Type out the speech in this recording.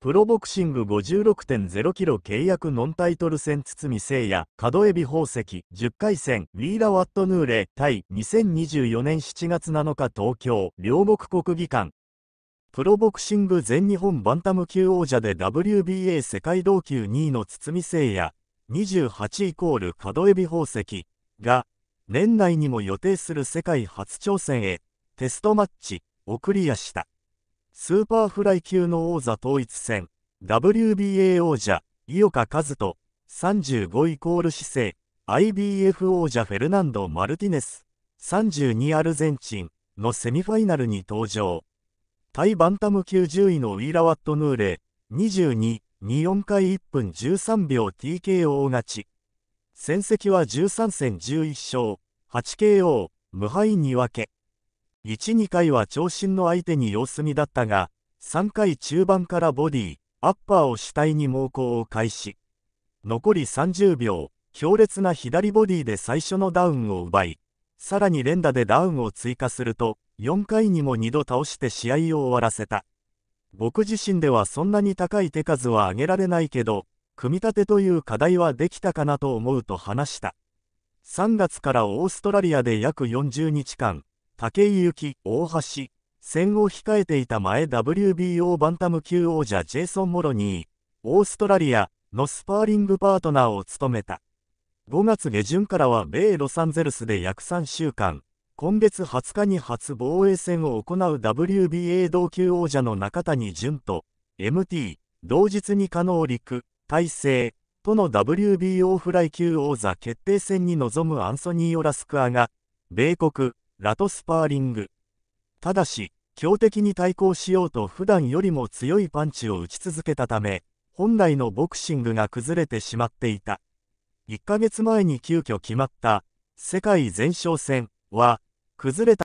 プロボクシング56.0キロ契約ノンタイトル戦堤聖也、角エビ宝石、10回戦、ウィーラ・ワットヌーレ、対2024年7月7日東京、両国国技館。プロボクシング全日本バンタム級王者で WBA 世界同級2位の堤聖也、28イコール角エビ宝石が、年内にも予定する世界初挑戦へ、テストマッチ、送りやした。スーパーフライ級の王座統一戦、WBA 王者、井岡和人、35イコール姿勢、IBF 王者フェルナンド・マルティネス、32アルゼンチンのセミファイナルに登場。対バンタム級10位のウィーラワット・ヌーレ、22、24回1分13秒 TKO 勝ち。戦績は13戦11勝、8KO、無敗2分け。1、2回は長身の相手に様子見だったが、3回中盤からボディ、アッパーを主体に猛攻を開始。残り30秒、強烈な左ボディで最初のダウンを奪い、さらに連打でダウンを追加すると、4回にも2度倒して試合を終わらせた。僕自身ではそんなに高い手数は上げられないけど、組み立てという課題はできたかなと思うと話した。3月からオーストラリアで約40日間、武井幸、大橋、戦を控えていた前 WBO バンタム級王者ジェイソン・モロニー、オーストラリアのスパーリングパートナーを務めた。5月下旬からは米ロサンゼルスで約3週間、今月20日に初防衛戦を行う WBA 同級王者の中谷淳と、MT、同日に加納陸、大勢、との WBO フライ級王座決定戦に臨むアンソニー・オラスクアが、米国、ラトスパーリング。ただし、強敵に対抗しようと普段よりも強いパンチを打ち続けたため、本来のボクシングが崩れてしまっていた。1ヶ月前に急遽決まった世界前哨戦は崩れた